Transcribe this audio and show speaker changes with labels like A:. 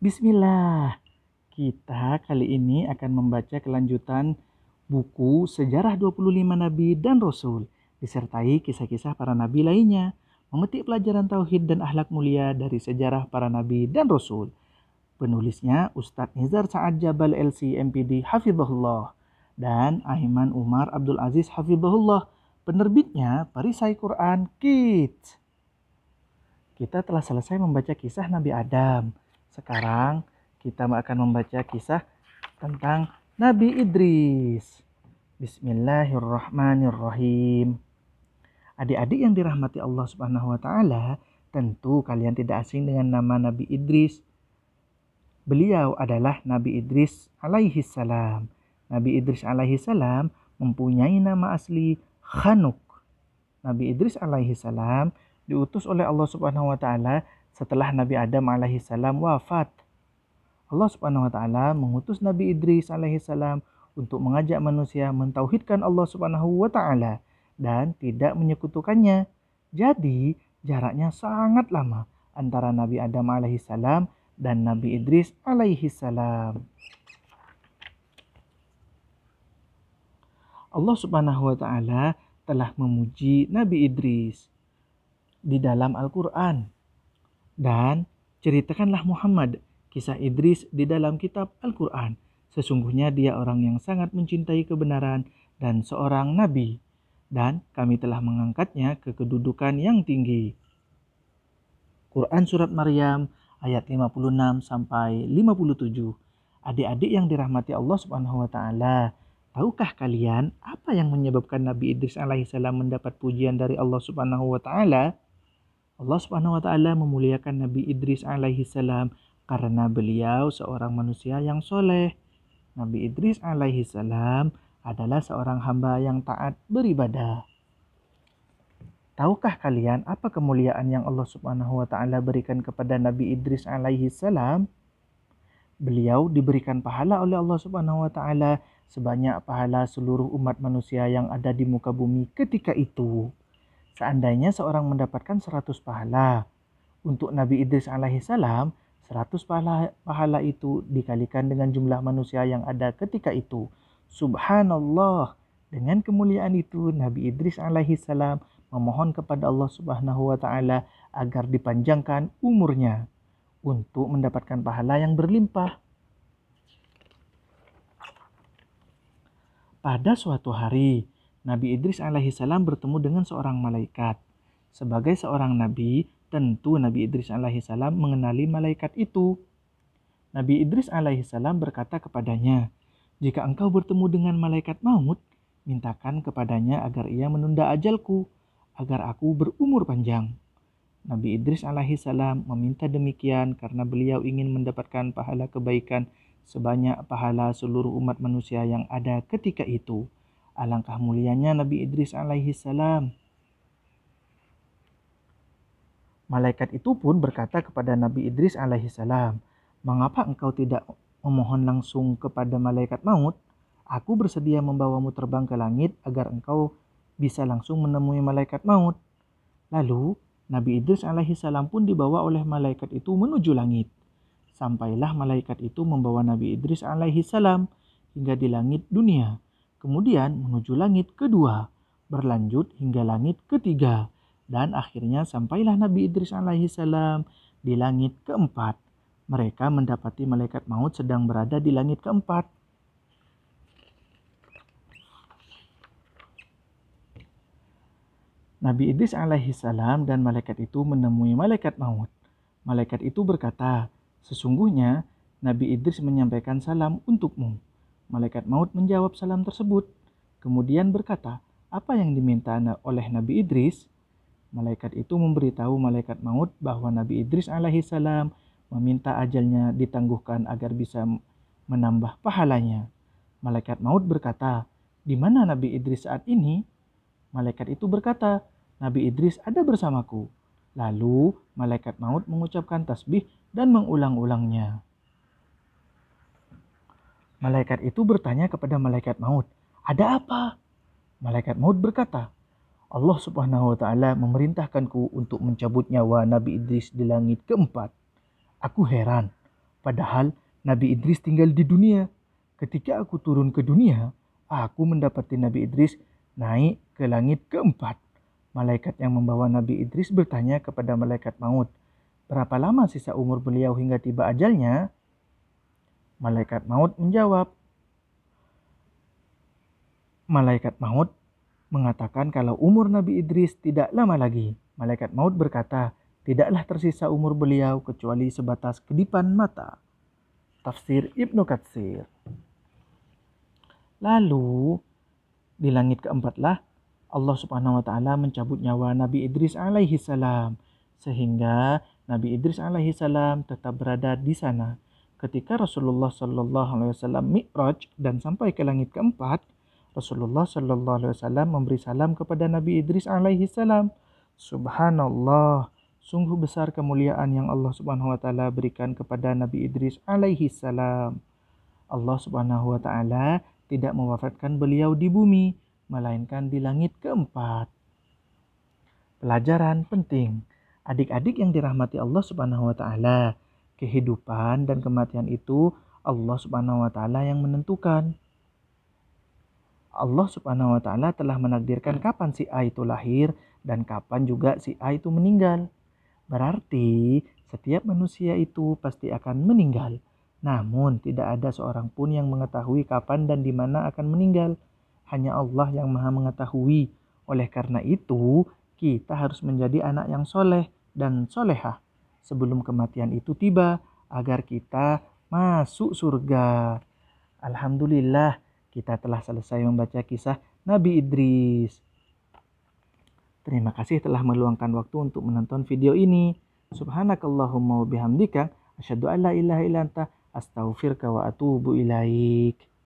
A: Bismillah. Kita kali ini akan membaca kelanjutan buku Sejarah 25 Nabi dan Rasul disertai kisah-kisah para nabi lainnya, memetik pelajaran tauhid dan akhlak mulia dari sejarah para nabi dan rasul. Penulisnya Ustadz Nizar Sa'ad Jabal LC MPD Hafizahullah dan Aiman Umar Abdul Aziz Hafizahullah. Penerbitnya Parisai Quran Kids. Kita telah selesai membaca kisah Nabi Adam, sekarang kita akan membaca kisah tentang Nabi Idris. Bismillahirrahmanirrahim. Adik-adik yang dirahmati Allah Subhanahu wa taala, tentu kalian tidak asing dengan nama Nabi Idris. Beliau adalah Nabi Idris alaihi salam. Nabi Idris alaihi salam mempunyai nama asli Khanuk. Nabi Idris alaihi salam diutus oleh Allah Subhanahu wa taala setelah Nabi Adam alaihi salam wafat. Allah subhanahu wa ta'ala mengutus Nabi Idris alaihi salam untuk mengajak manusia mentauhidkan Allah subhanahu wa ta'ala dan tidak menyekutukannya. Jadi jaraknya sangat lama antara Nabi Adam alaihi salam dan Nabi Idris alaihi salam. Allah Subhanahu wa taala telah memuji Nabi Idris di dalam Al-Qur'an. Dan ceritakanlah Muhammad kisah Idris di dalam kitab Al-Quran. Sesungguhnya dia orang yang sangat mencintai kebenaran dan seorang nabi. Dan kami telah mengangkatnya ke kedudukan yang tinggi. Quran Surat Maryam ayat 56 sampai 57. Adik-adik yang dirahmati Allah Subhanahu wa taala, tahukah kalian apa yang menyebabkan Nabi Idris alaihissalam mendapat pujian dari Allah Subhanahu wa taala? Allah Subhanahu wa taala memuliakan Nabi Idris alaihi salam karena beliau seorang manusia yang soleh. Nabi Idris alaihi salam adalah seorang hamba yang taat beribadah. Tahukah kalian apa kemuliaan yang Allah Subhanahu wa taala berikan kepada Nabi Idris alaihi salam? Beliau diberikan pahala oleh Allah Subhanahu wa taala sebanyak pahala seluruh umat manusia yang ada di muka bumi ketika itu. Seandainya seorang mendapatkan 100 pahala, untuk Nabi Idris alaihissalam, 100 pahala, pahala itu dikalikan dengan jumlah manusia yang ada ketika itu. Subhanallah, dengan kemuliaan itu Nabi Idris alaihissalam memohon kepada Allah Subhanahu wa taala agar dipanjangkan umurnya untuk mendapatkan pahala yang berlimpah. Pada suatu hari, Nabi Idris alaihissalam bertemu dengan seorang malaikat. Sebagai seorang nabi, tentu Nabi Idris alaihissalam mengenali malaikat itu. Nabi Idris alaihissalam berkata kepadanya, "Jika engkau bertemu dengan malaikat maut, mintakan kepadanya agar ia menunda ajalku, agar aku berumur panjang." Nabi Idris alaihissalam meminta demikian karena beliau ingin mendapatkan pahala kebaikan sebanyak pahala seluruh umat manusia yang ada ketika itu. Alangkah mulianya Nabi Idris alaihi salam. Malaikat itu pun berkata kepada Nabi Idris alaihi salam, "Mengapa engkau tidak memohon langsung kepada malaikat maut? Aku bersedia membawamu terbang ke langit agar engkau bisa langsung menemui malaikat maut." Lalu Nabi Idris alaihi salam pun dibawa oleh malaikat itu menuju langit. Sampailah malaikat itu membawa Nabi Idris alaihi salam hingga di langit dunia kemudian menuju langit kedua, berlanjut hingga langit ketiga, dan akhirnya sampailah Nabi Idris alaihissalam di langit keempat. Mereka mendapati malaikat maut sedang berada di langit keempat. Nabi Idris alaihi salam dan malaikat itu menemui malaikat maut. Malaikat itu berkata, "Sesungguhnya Nabi Idris menyampaikan salam untukmu." Malaikat maut menjawab salam tersebut, kemudian berkata, "Apa yang diminta oleh Nabi Idris?" Malaikat itu memberitahu malaikat maut bahwa Nabi Idris alaihi salam meminta ajalnya ditangguhkan agar bisa menambah pahalanya. Malaikat maut berkata, "Di mana Nabi Idris saat ini?" Malaikat itu berkata, "Nabi Idris ada bersamaku." Lalu malaikat maut mengucapkan tasbih dan mengulang-ulangnya. Malaikat itu bertanya kepada malaikat maut, "Ada apa?" Malaikat maut berkata, "Allah Subhanahu wa taala memerintahkanku untuk mencabut nyawa Nabi Idris di langit keempat. Aku heran, padahal Nabi Idris tinggal di dunia. Ketika aku turun ke dunia, aku mendapati Nabi Idris naik ke langit keempat." Malaikat yang membawa Nabi Idris bertanya kepada malaikat maut, "Berapa lama sisa umur beliau hingga tiba ajalnya?" Malaikat maut menjawab. Malaikat maut mengatakan kalau umur Nabi Idris tidak lama lagi. Malaikat maut berkata, tidaklah tersisa umur beliau kecuali sebatas kedipan mata. Tafsir Ibnu Katsir. Lalu di langit keempatlah Allah Subhanahu wa taala mencabut nyawa Nabi Idris alaihi salam sehingga Nabi Idris alaihi salam tetap berada di sana ketika Rasulullah Shallallahu Alaihi Wasallam mi'raj dan sampai ke langit keempat, Rasulullah Shallallahu Alaihi Wasallam memberi salam kepada Nabi Idris alaihi salam. Subhanallah, sungguh besar kemuliaan yang Allah Subhanahu wa taala berikan kepada Nabi Idris alaihi salam. Allah Subhanahu wa taala tidak mewafatkan beliau di bumi, melainkan di langit keempat. Pelajaran penting. Adik-adik yang dirahmati Allah Subhanahu wa taala, kehidupan dan kematian itu Allah Subhanahu wa taala yang menentukan. Allah Subhanahu wa taala telah menakdirkan kapan si A itu lahir dan kapan juga si A itu meninggal. Berarti setiap manusia itu pasti akan meninggal. Namun tidak ada seorang pun yang mengetahui kapan dan di mana akan meninggal. Hanya Allah yang Maha mengetahui. Oleh karena itu, kita harus menjadi anak yang soleh dan solehah sebelum kematian itu tiba agar kita masuk surga. Alhamdulillah kita telah selesai membaca kisah Nabi Idris. Terima kasih telah meluangkan waktu untuk menonton video ini. Subhanakallahumma wabihamdika. bihamdika an la ilaha ilanta astaghfirka wa atubu ilaik.